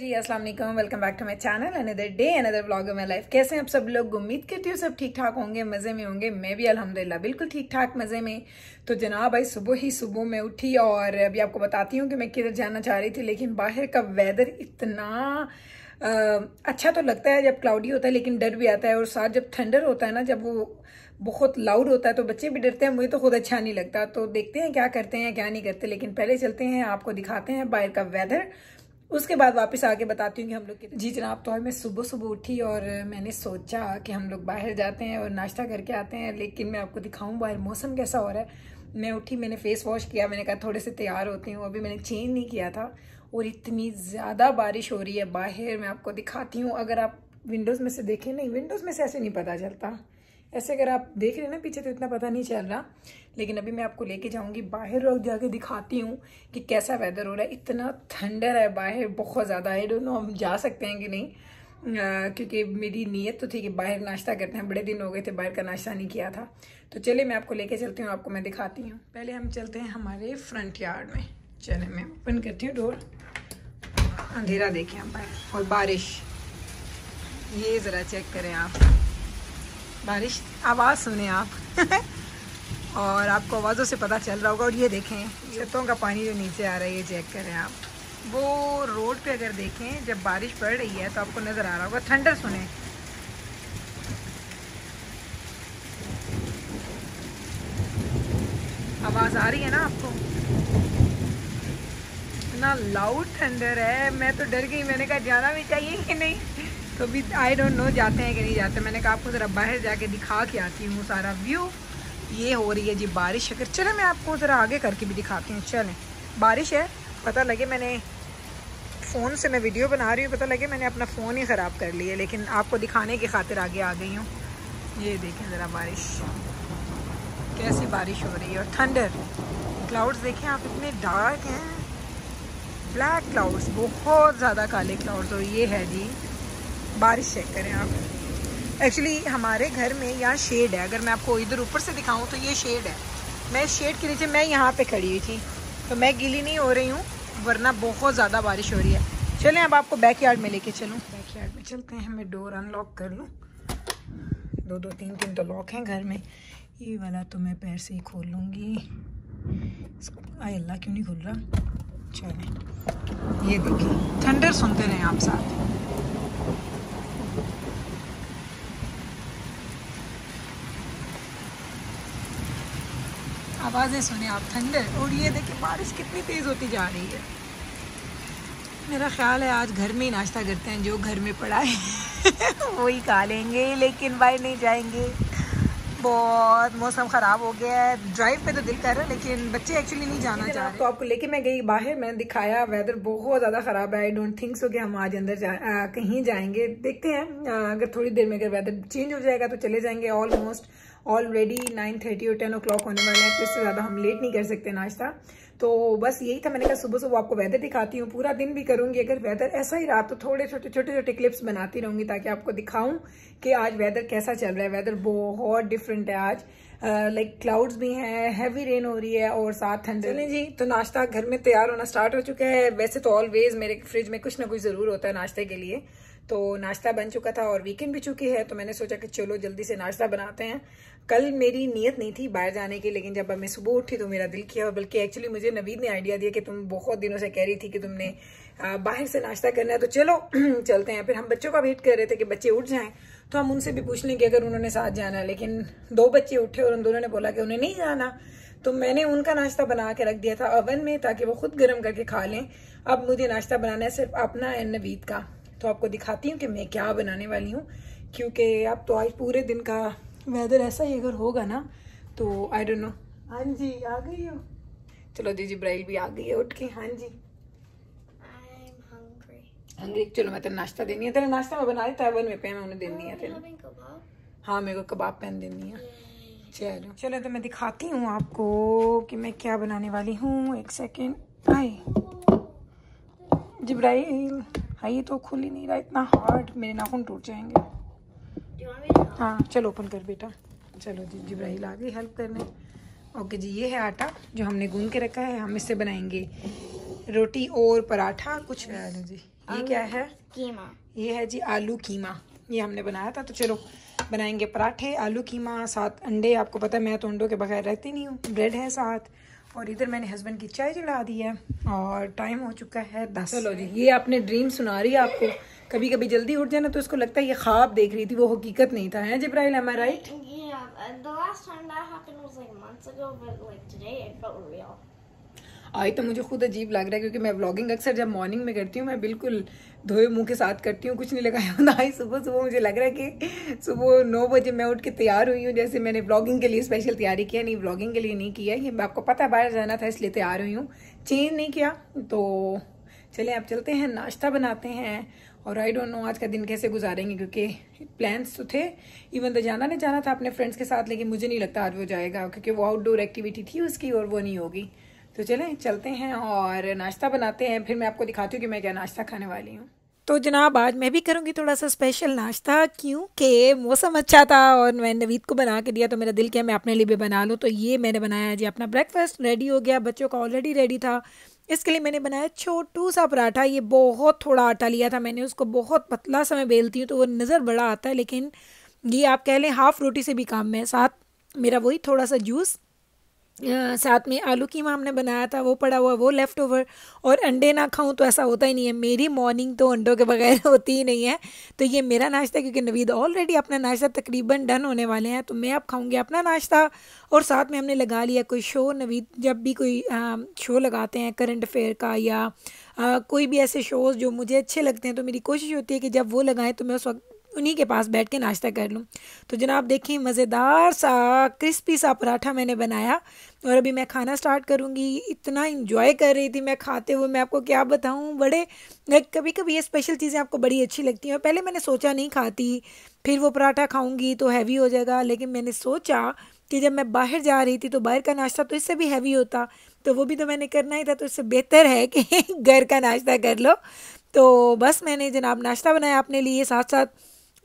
जी अस्सलाम वालेकुम welcome back to my channel another day another blog my life कैसे हैं आप सब लोग उम्मीद करती हूँ सब ठीक ठाक होंगे मज़े में होंगे मैं भी अल्हम्दुलिल्लाह बिल्कुल ठीक ठाक मज़े में तो जनाब भाई सुबह ही सुबह मैं उठी और अभी आपको बताती हूँ कि मैं किधर जाना चाह रही थी लेकिन बाहर का वेदर इतना अच्छा तो लगता है जब क्लाउडी होता है लेकिन डर भी आता है और साथ जब थंडर होता है ना जब वो बहुत लाउड होता है तो बच्चे भी डरते हैं मुझे तो खुद अच्छा नहीं लगता तो देखते हैं क्या करते हैं क्या नहीं करते लेकिन पहले चलते हैं आपको दिखाते हैं बाहर का वेदर उसके बाद वापस आके बताती हूँ कि हम लोग की जी जनाब तो मैं सुबह सुबह उठी और मैंने सोचा कि हम लोग बाहर जाते हैं और नाश्ता करके आते हैं लेकिन मैं आपको दिखाऊँ बाहर मौसम कैसा हो रहा है मैं उठी मैंने फेस वॉश किया मैंने कहा थोड़े से तैयार होती हूँ अभी मैंने चेंज नहीं किया था और इतनी ज़्यादा बारिश हो रही है बाहर मैं आपको दिखाती हूँ अगर आप विंडोज़ में से देखें नहीं विंडोज़ में से ऐसे नहीं पता चलता ऐसे अगर आप देख रहे हैं ना पीछे तो इतना पता नहीं चल रहा लेकिन अभी मैं आपको लेके जाऊंगी बाहर और जाके दिखाती हूँ कि कैसा वेदर हो रहा है इतना थंडर है बाहर बहुत ज़्यादा आई डोंट नो हम जा सकते हैं कि नहीं आ, क्योंकि मेरी नीयत तो थी कि बाहर नाश्ता करते हैं बड़े दिन हो गए थे बाहर का नाश्ता नहीं किया था तो चलिए मैं आपको लेके चलती हूँ आपको मैं दिखाती हूँ पहले हम चलते हैं हमारे फ्रंट यार्ड में चले मैं ओपन करती हूँ डोर अंधेरा देखें हम बाहर और बारिश ये ज़रा चेक करें आप बारिश आवाज़ सुने आप और आपको आवाज़ों से पता चल रहा होगा और ये देखें छतों का पानी जो नीचे आ रहा है ये चेक करें आप वो रोड पे अगर देखें जब बारिश पड़ रही है तो आपको नज़र आ रहा होगा थंडर सुने आवाज़ आ रही है ना आपको इतना लाउड थंडर है मैं तो डर गई मैंने कहा जाना भी चाहिए कि नहीं तो भी आई डोंट नो जाते हैं कि नहीं जाते मैंने कहा आपको ज़रा बाहर जाके दिखा के आती हूँ सारा व्यू ये हो रही है जी बारिश अगर चले मैं आपको ज़रा आगे करके भी दिखाती हूँ चलें बारिश है पता लगे मैंने फ़ोन से मैं वीडियो बना रही हूँ पता लगे मैंने अपना फ़ोन ही ख़राब कर लिया लेकिन आपको दिखाने की खातिर आगे आ गई हूँ ये देखें ज़रा बारिश कैसी बारिश हो रही है और थंडर क्लाउड्स देखें आप इतने डार्क हैं ब्लैक क्लाउड्स बहुत ज़्यादा काले क्लाउड्स और ये है जी बारिश चेक करें आप एक्चुअली हमारे घर में यहाँ शेड है अगर मैं आपको इधर ऊपर से दिखाऊं तो ये शेड है मैं शेड के नीचे मैं यहाँ पे खड़ी हुई थी तो मैं गीली नहीं हो रही हूँ वरना बहुत ज़्यादा बारिश हो रही है चलें अब आपको बैक यार्ड में लेके चलूँ बैक यार्ड में चलते हैं मैं डोर अनलॉक कर लूँ दो दो तीन तीन तो लॉक हैं घर में ये वाला तो मैं पैर से ही खोल लूँगी आए अल्लाह क्यों नहीं खुल रहा चलें ये देखिए थंडर सुनते रहें आप साथ आवाज़ें सुने आप थंडर और ये देखिए बारिश कितनी तेज़ होती जा रही है मेरा ख्याल है आज घर में ही नाश्ता करते हैं जो घर में पड़ा है वही खा लेंगे लेकिन बाहर नहीं जाएंगे बहुत मौसम ख़राब हो गया है ड्राइव पे तो दिल कर रहा है लेकिन बच्चे एक्चुअली नहीं जाना चाह रहे तो आपको लेके मैं गई बाहर मैंने दिखाया वेदर बहुत ज़्यादा ख़राब है आई डोंट थिंक सो कि हम आज अंदर जा आ, कहीं जाएंगे देखते हैं अगर थोड़ी देर में अगर वेदर चेंज हो जाएगा तो चले जाएंगे ऑलमोस्ट ऑलरेडी नाइन थर्टी और टेन ओ क्लॉक होने वाले हैं तो इससे ज़्यादा हम लेट नहीं कर सकते नाश्ता तो बस यही था मैंने कहा सुबह सुबह आपको वेदर दिखाती हूँ पूरा दिन भी करूँगी अगर वेदर ऐसा ही रहा तो थोड़े छोटे छोटे छोटे क्लिप्स बनाती रहूँगी ताकि आपको दिखाऊँ कि आज वेदर कैसा चल रहा है वेदर बहुत डिफरेंट है आज लाइक uh, क्लाउड्स like भी हैं हैवी रेन हो रही है और साथ ठंड चलें जी तो नाश्ता घर में तैयार होना स्टार्ट हो चुका है वैसे तो ऑलवेज मेरे फ्रिज में कुछ ना कुछ ज़रूर होता है नाश्ते के लिए तो नाश्ता बन चुका था और वीकेंड भी चुकी है तो मैंने सोचा कि चलो जल्दी से नाश्ता बनाते हैं कल मेरी नीयत नहीं थी बाहर जाने की लेकिन जब मैं सुबह उठी तो मेरा दिल किया और बल्कि एक्चुअली मुझे नवीद ने आइडिया दिया कि तुम बहुत दिनों से कह रही थी कि तुमने बाहर से नाश्ता करना है तो चलो चलते हैं फिर हम बच्चों का वेट कर रहे थे कि बच्चे उठ जाएं तो हम उनसे भी पूछ लें कि अगर उन्होंने साथ जाना है लेकिन दो बच्चे उठे और उन दोनों ने बोला कि उन्हें नहीं जाना तो मैंने उनका नाश्ता बना के रख दिया था ओवन में ताकि वो खुद गर्म करके खा लें अब मुझे नाश्ता बनाना है सिर्फ अपना एंड नवीद का तो आपको दिखाती हूँ कि मैं क्या बनाने वाली हूँ क्योंकि अब तो आज पूरे दिन का वेदर ऐसा ही अगर होगा ना तो आई डोंट नो हाँ जी आ गई हो चलो दीदी ब्राइल भी आ गई है उठ के हाँ जी हंग्री चलो मैं तेरा नाश्ता देनी है तेरा नाश्ता मैं बना देता है में पे मैं उन्हें देनी है oh, तेरा हाँ मेरे को कबाब पहन देनी है चलो चलो तो मैं दिखाती हूँ आपको कि मैं क्या बनाने वाली हूँ एक सेकेंड आई जिब्राइल हाँ ये तो खुल ही नहीं रहा इतना हार्ड मेरे नाखून टूट जाएंगे हाँ चलो ओपन कर बेटा चलो जी जिब्राहिल आ गई हेल्प करने ओके जी ये है आटा जो हमने गूंद के रखा है हम इससे बनाएंगे रोटी और पराठा कुछ जी ये क्या है कीमा ये है जी आलू कीमा ये हमने बनाया था तो चलो बनाएंगे पराठे आलू कीमा साथ अंडे आपको पता है मैं तो अंडों के बगैर रहती नहीं हूँ ब्रेड है साथ और इधर मैंने हस्बैंड की चाय चढ़ा दी है और टाइम हो चुका है दस चलो जी ये आपने ड्रीम सुना रही है आपको कभी कभी जल्दी उठ जाना तो इसको लगता है ये ख्वाब देख रही थी वो हकीकत नहीं था है जिब्राइल am I right Yeah, uh, the last time that happened was like months ago, but like today it felt real. आज तो मुझे खुद अजीब लग रहा है क्योंकि मैं ब्लॉगिंग अक्सर जब मॉर्निंग में करती हूँ मैं बिल्कुल धोए मुंह के साथ करती हूँ कुछ नहीं लगाया होता आज सुबह सुबह मुझे लग रहा है कि सुबह नौ बजे मैं उठ के तैयार हुई हूँ जैसे मैंने ब्लॉगिंग के लिए स्पेशल तैयारी किया नहीं ब्लॉगिंग के लिए नहीं किया ये आपको पता बाहर जाना था इसलिए तैयार हुई हूँ चेंज नहीं किया तो चले आप चलते हैं नाश्ता बनाते हैं और आई डोंट नो आज का दिन कैसे गुजारेंगे क्योंकि प्लान्स तो थे इवन तो जाना नहीं जाना था अपने फ्रेंड्स के साथ लेकिन मुझे नहीं लगता आज वो जाएगा क्योंकि वो आउटडोर एक्टिविटी थी उसकी और वो नहीं होगी तो चलें चलते हैं और नाश्ता बनाते हैं फिर मैं आपको दिखाती हूँ कि मैं क्या नाश्ता खाने वाली हूँ तो जनाब आज मैं भी करूँगी थोड़ा सा स्पेशल नाश्ता क्योंकि मौसम अच्छा था और मैं नवीद को बना के दिया तो मेरा दिल किया मैं अपने लिए भी बना लूँ तो ये मैंने बनाया जी अपना ब्रेकफास्ट रेडी हो गया बच्चों का ऑलरेडी रेडी था इसके लिए मैंने बनाया छोटू सा पराठा ये बहुत थोड़ा आटा लिया था मैंने उसको बहुत पतला सा मैं बेलती हूँ तो वो नज़र बड़ा आता है लेकिन ये आप कह लें हाफ़ रोटी से भी काम है साथ मेरा वही थोड़ा सा जूस साथ में आलू कीमा हमने बनाया था वो पड़ा हुआ वो लेफ़्ट ओवर और अंडे ना खाऊं तो ऐसा होता ही नहीं है मेरी मॉर्निंग तो अंडों के बगैर होती ही नहीं है तो ये मेरा नाश्ता क्योंकि नवीद ऑलरेडी अपना नाश्ता तकरीबन डन होने वाले हैं तो मैं अब खाऊंगी अपना नाश्ता और साथ में हमने लगा लिया कोई शो नवीद जब भी कोई आ, शो लगाते हैं करंट अफेयर का या आ, कोई भी ऐसे शोज़ जो मुझे अच्छे लगते हैं तो मेरी कोशिश होती है कि जब वो लगाएँ तो मैं उस वक्त उन्हीं के पास बैठ के नाश्ता कर लूँ तो जनाब देखें मज़ेदार सा क्रिस्पी सा पराठा मैंने बनाया और अभी मैं खाना स्टार्ट करूँगी इतना इन्जॉय कर रही थी मैं खाते हुए मैं आपको क्या बताऊँ बड़े कभी कभी ये स्पेशल चीज़ें आपको बड़ी अच्छी लगती हैं पहले मैंने सोचा नहीं खाती फिर वो पराठा खाऊँगी तो हैवी हो जाएगा लेकिन मैंने सोचा कि जब मैं बाहर जा रही थी तो बाहर का नाश्ता तो इससे भी हैवी होता तो वो भी तो मैंने करना ही था तो इससे बेहतर है कि घर का नाश्ता कर लो तो बस मैंने जनाब नाश्ता बनाया अपने लिए साथ साथ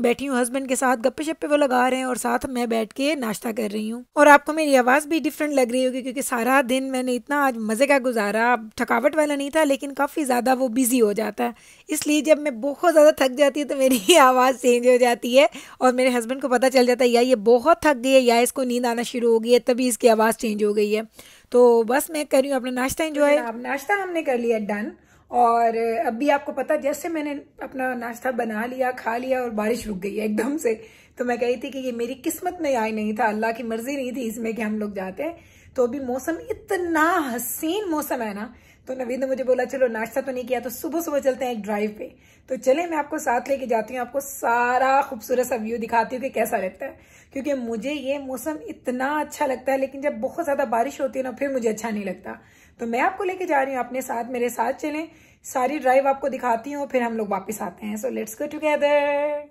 बैठी हूँ हस्बैंड के साथ गप्पे शप्पे वो लगा रहे हैं और साथ मैं बैठ के नाश्ता कर रही हूँ और आपको मेरी आवाज़ भी डिफरेंट लग रही होगी क्योंकि सारा दिन मैंने इतना आज मज़े का गुजारा थकावट वाला नहीं था लेकिन काफ़ी ज़्यादा वो बिज़ी हो जाता है इसलिए जब मैं बहुत ज़्यादा थक जाती हूँ तो मेरी आवाज़ चेंज हो जाती है और मेरे हस्बैंड को पता चल जाता है या ये बहुत थक गई है या इसको नींद आना शुरू हो गई है तभी इसकी आवाज़ चेंज हो गई है तो बस मैं कर रही हूँ अपना नाश्ता इंजॉय तो नाश्ता हमने कर लिया डन और अब भी आपको पता जैसे मैंने अपना नाश्ता बना लिया खा लिया और बारिश रुक गई एकदम से तो मैं कही थी कि ये मेरी किस्मत में आई नहीं था अल्लाह की मर्जी नहीं थी इसमें कि हम लोग जाते हैं तो अभी मौसम इतना हसीन मौसम है ना तो नवीन ने मुझे बोला चलो नाश्ता तो नहीं किया तो सुबह सुबह चलते हैं एक ड्राइव पे तो चले मैं आपको साथ लेके जाती हूँ आपको सारा खूबसूरत सा व्यू दिखाती हूँ कि कैसा लगता है क्योंकि मुझे ये मौसम इतना अच्छा लगता है लेकिन जब बहुत ज़्यादा बारिश होती है ना फिर मुझे अच्छा नहीं लगता तो मैं आपको लेके जा रही हूँ अपने साथ मेरे साथ चलें सारी ड्राइव आपको दिखाती हूँ फिर हम लोग वापस आते हैं सो लेट्स गो टुगेदर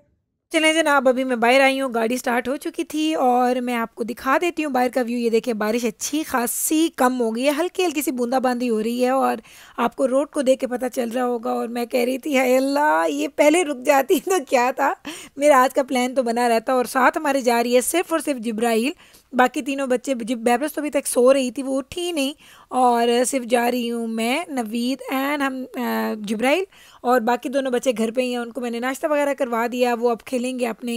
चलें जनाब अभी मैं बाहर आई हूँ गाड़ी स्टार्ट हो चुकी थी और मैं आपको दिखा देती हूँ बाहर का व्यू ये देखिए बारिश अच्छी खासी कम हो गई है हल्की हल्की सी बूंदाबांदी हो रही है और आपको रोड को देख के पता चल रहा होगा और मैं कह रही थी है अल्लाह ये पहले रुक जाती तो क्या था मेरा आज का प्लान तो बना रहता और साथ हमारे जा रही है सिर्फ और सिर्फ जब्राइल बाकी तीनों बच्चे जब बैबरस तो अभी तक सो रही थी वो उठी नहीं और सिर्फ जा रही हूँ मैं नवीद एंड हम जब्राइल और बाकी दोनों बच्चे घर पे ही हैं उनको मैंने नाश्ता वगैरह करवा दिया वो अब खेलेंगे अपने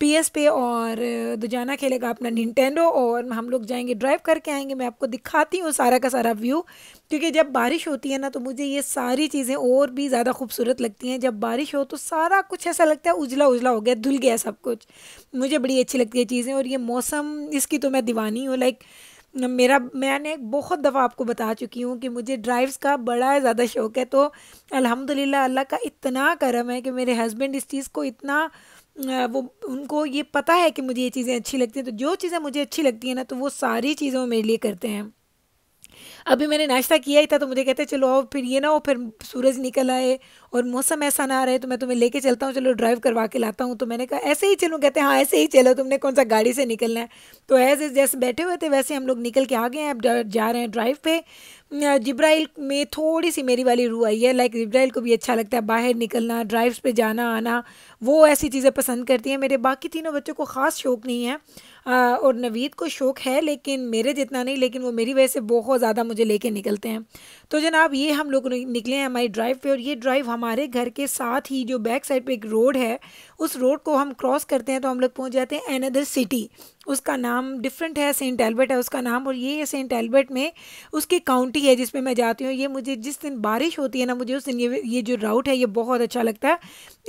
पी पे और दुजाना खेलेगा अपना निंटेंडो और हम लोग जाएंगे ड्राइव करके आएंगे मैं आपको दिखाती हूँ सारा का सारा व्यू क्योंकि जब बारिश होती है ना तो मुझे ये सारी चीज़ें और भी ज़्यादा खूबसूरत लगती हैं जब बारिश हो तो सारा कुछ ऐसा लगता है उजला उजला हो गया धुल गया सब कुछ मुझे बड़ी अच्छी लगती है चीज़ें और ये मौसम इसकी तो मैं दीवानी हूँ लाइक मेरा मैंने बहुत दफ़ा आपको बता चुकी हूँ कि मुझे ड्राइव्स का बड़ा ज़्यादा शौक़ है तो अलहमदिल्ला अल्लाह का इतना करम है कि मेरे हस्बैंड इस चीज़ को इतना वो उनको ये पता है कि मुझे ये चीज़ें अच्छी लगती हैं तो जो चीज़ें मुझे अच्छी लगती हैं ना तो वो सारी चीज़ें वो मेरे लिए करते हैं अभी मैंने नाश्ता किया ही था तो मुझे कहते चलो आओ फिर ये ना हो फिर सूरज निकल आए और मौसम ऐसा ना रहे तो मैं तुम्हें लेके चलता हूँ चलो ड्राइव करवा के लाता हूँ तो मैंने कहा ऐसे ही चलूँ कहते हाँ ऐसे ही चलो तुमने कौन सा गाड़ी से निकलना है तो ऐसे जैसे बैठे हुए थे वैसे हम लोग निकल के आ गए हैं अब जा रहे हैं ड्राइव पे जिब्राइल में थोड़ी सी मेरी वाली रू आई है लाइक जिब्राइल को भी अच्छा लगता है बाहर निकलना ड्राइव्स पे जाना आना वो ऐसी चीज़ें पसंद करती हैं मेरे बाकी तीनों बच्चों को ख़ास शौक़ नहीं है और नवीद को शौक़ है लेकिन मेरे जितना नहीं लेकिन वो मेरी वजह से बहुत ज़्यादा मुझे मुझे लेके निकलते हैं तो जनाब ये हम लोग निकले हैं हमारी ड्राइव पे और ये ड्राइव हमारे घर के साथ ही जो बैक साइड पे एक रोड है उस रोड को हम क्रॉस करते हैं तो हम लोग पहुँच जाते हैं एनदर सिटी उसका नाम डिफरेंट है सेंट एल्बर्ट है उसका नाम और ये है सेंट एल्बर्ट में उसकी काउंटी है जिसमें मैं जाती हूँ ये मुझे जिस दिन बारिश होती है ना मुझे उस दिन ये ये जो राउट है ये बहुत अच्छा लगता है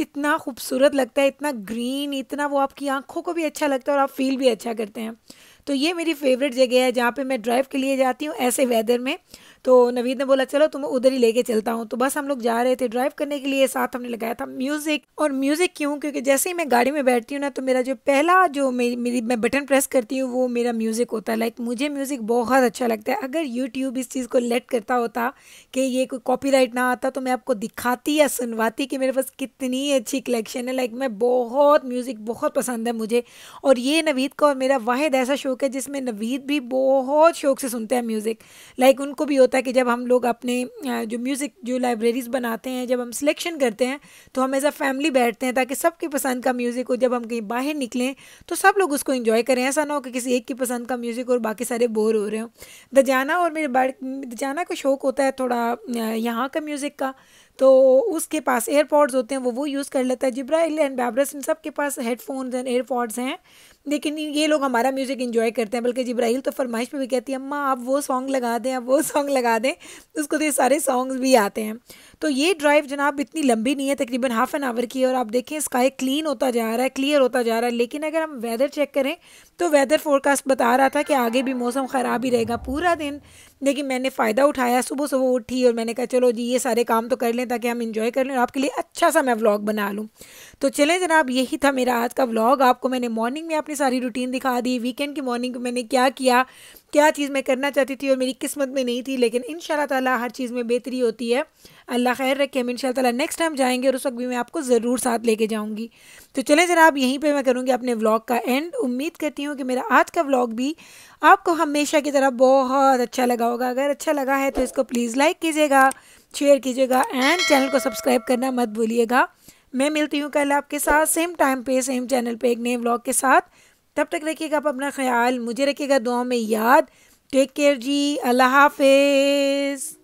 इतना खूबसूरत लगता है इतना ग्रीन इतना वो आपकी आंखों को भी अच्छा लगता है और आप फील भी अच्छा करते हैं तो ये मेरी फेवरेट जगह है जहाँ पे मैं ड्राइव के लिए जाती हूँ ऐसे वेदर में तो नवीद ने बोला चलो तुम उधर ही लेके चलता हूँ तो बस हम लोग जा रहे थे ड्राइव करने के लिए साथ हमने लगाया था म्यूज़िक और म्यूज़िक क्यों क्योंकि जैसे ही मैं गाड़ी में बैठती हूँ ना तो मेरा जो पहला जो मेरी मेरी मैं बटन प्रेस करती हूँ वो मेरा म्यूज़िक होता है लाइक मुझे म्यूज़िक बहुत अच्छा लगता है अगर यूट्यूब इस चीज़ को लेट करता होता कि ये कोई कॉपी ना आता तो मैं आपको दिखाती या सुनवाती कि मेरे पास कितनी अच्छी कलेक्शन है लाइक मैं बहुत म्यूज़िक बहुत पसंद है मुझे और ये नवीद का और मेरा वाहिद ऐसा शौक है जिसमें नवीद भी बहुत शौक से सुनते हैं म्यूज़िक लाइक उनको भी होता है कि जब हम लोग अपने जो म्यूज़िक जो लाइब्रेरीज़ बनाते हैं जब हम सिलेक्शन करते हैं तो हम एज अ फैमिली बैठते हैं ताकि सबकी पसंद का म्यूज़िक हो जब हम कहीं बाहर निकलें तो सब लोग उसको इन्जॉय करें ऐसा ना हो कि किसी एक की पसंद का म्यूज़िक और बाकी सारे बोर हो रहे द दजाना और मेरे बड़ दजाना का शौक़ होता है थोड़ा यहाँ का म्यूज़िक का तो उसके पास एयरपॉड्स होते हैं वो वो यूज़ कर लेता है जिब्राइल एंड बैबरस इन सब के पास हेडफोन्स एंड एयरपॉड्स हैं लेकिन ये लोग हमारा म्यूज़िक इन्जॉय करते हैं बल्कि जिब्राइल तो फरमाइश पे भी कहती है अम्मा आप वो सॉन्ग लगा दें आप वो सॉन्ग लगा दें उसको तो ये सारे सॉन्ग्स भी आते हैं तो ये ड्राइव जनाब इतनी लंबी नहीं है तकरीबन हाफ एन आवर की और आप देखें स्काई क्लीन होता जा रहा है क्लियर होता जा रहा है लेकिन अगर हम वेदर चेक करें तो वेदर फोरकास्ट बता रहा था कि आगे भी मौसम ख़राब ही रहेगा पूरा दिन लेकिन मैंने फ़ायदा उठाया सुबह सुबह उठी और मैंने कहा चलो जी ये सारे काम तो कर लें ताकि हम इंजॉय कर लें और आपके लिए अच्छा सा मैं व्लॉग बना लूँ तो चलें जनाब यही था मेरा आज का व्लॉग आपको मैंने मॉर्निंग में अपनी सारी रूटीन दिखा दी वीकेंड की मॉर्निंग मैंने क्या किया क्या चीज़ मैं करना चाहती थी और मेरी किस्मत में नहीं थी लेकिन इन ताला हर चीज़ में बेहतरी होती है अल्लाह खैर रखे हम इन ताला नेक्स्ट टाइम जाएंगे और उस वक्त भी मैं आपको ज़रूर साथ लेके जाऊँगी तो चलें जनाब यहीं पे मैं करूँगी अपने व्लॉग का एंड उम्मीद करती हूँ कि मेरा आज का व्लॉग भी आपको हमेशा की तरह बहुत अच्छा लगा होगा अगर अच्छा लगा है तो इसको प्लीज़ लाइक कीजिएगा शेयर कीजिएगा एंड चैनल को सब्सक्राइब करना मत भूलिएगा मैं मिलती हूँ कल आपके साथ सेम टाइम पर सेम चैनल पर एक नए व्लॉग के साथ तब तक रखिएगा आप अपना ख्याल मुझे रखिएगा दुआ में याद टेक केयर जी अल्लाह हाफिज़